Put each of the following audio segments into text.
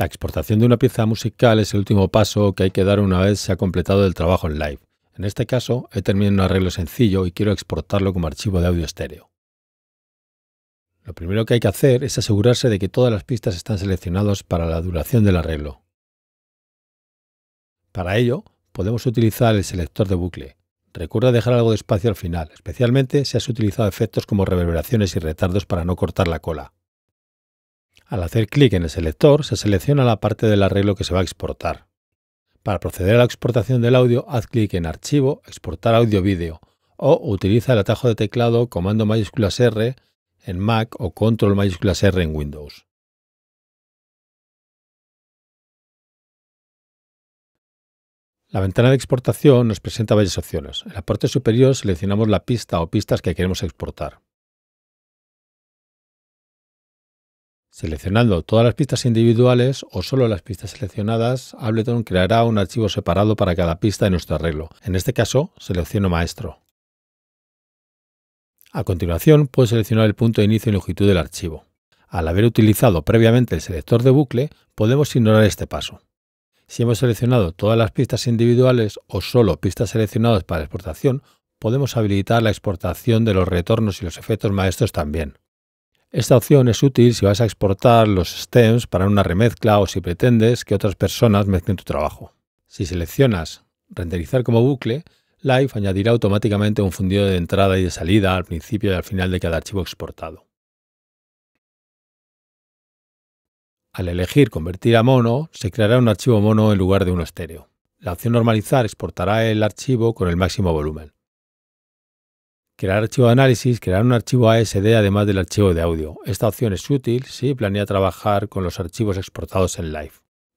La exportación de una pieza musical es el último paso que hay que dar una vez se ha completado el trabajo en live. En este caso, he terminado un arreglo sencillo y quiero exportarlo como archivo de audio estéreo. Lo primero que hay que hacer es asegurarse de que todas las pistas están seleccionadas para la duración del arreglo. Para ello, podemos utilizar el selector de bucle. Recuerda dejar algo de espacio al final, especialmente si has utilizado efectos como reverberaciones y retardos para no cortar la cola. Al hacer clic en el selector, se selecciona la parte del arreglo que se va a exportar. Para proceder a la exportación del audio, haz clic en Archivo, Exportar audio video o utiliza el atajo de teclado Comando mayúsculas R en Mac o Control mayúsculas R en Windows. La ventana de exportación nos presenta varias opciones. En la parte superior seleccionamos la pista o pistas que queremos exportar. Seleccionando todas las pistas individuales o solo las pistas seleccionadas, Ableton creará un archivo separado para cada pista de nuestro arreglo. En este caso, selecciono maestro. A continuación, puedo seleccionar el punto de inicio y longitud del archivo. Al haber utilizado previamente el selector de bucle, podemos ignorar este paso. Si hemos seleccionado todas las pistas individuales o solo pistas seleccionadas para exportación, podemos habilitar la exportación de los retornos y los efectos maestros también. Esta opción es útil si vas a exportar los stems para una remezcla o si pretendes que otras personas mezclen tu trabajo. Si seleccionas Renderizar como bucle, Live añadirá automáticamente un fundido de entrada y de salida al principio y al final de cada archivo exportado. Al elegir Convertir a mono, se creará un archivo mono en lugar de uno estéreo. La opción Normalizar exportará el archivo con el máximo volumen. Crear archivo de análisis, crear un archivo ASD además del archivo de audio. Esta opción es útil si planea trabajar con los archivos exportados en Live.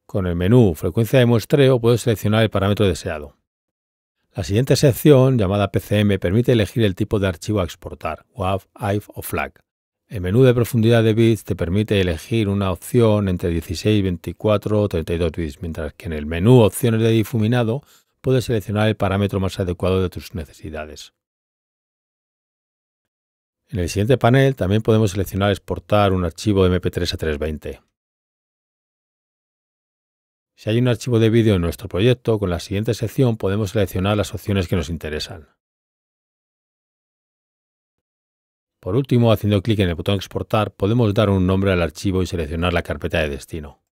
Con el menú Frecuencia de muestreo puedes seleccionar el parámetro deseado. La siguiente sección, llamada PCM, permite elegir el tipo de archivo a exportar, WAV, IF o FLAC. El menú de profundidad de bits te permite elegir una opción entre 16, 24 o 32 bits, mientras que en el menú Opciones de difuminado puedes seleccionar el parámetro más adecuado de tus necesidades. En el siguiente panel también podemos seleccionar exportar un archivo MP3 a 320. Si hay un archivo de vídeo en nuestro proyecto, con la siguiente sección podemos seleccionar las opciones que nos interesan. Por último, haciendo clic en el botón Exportar, podemos dar un nombre al archivo y seleccionar la carpeta de destino.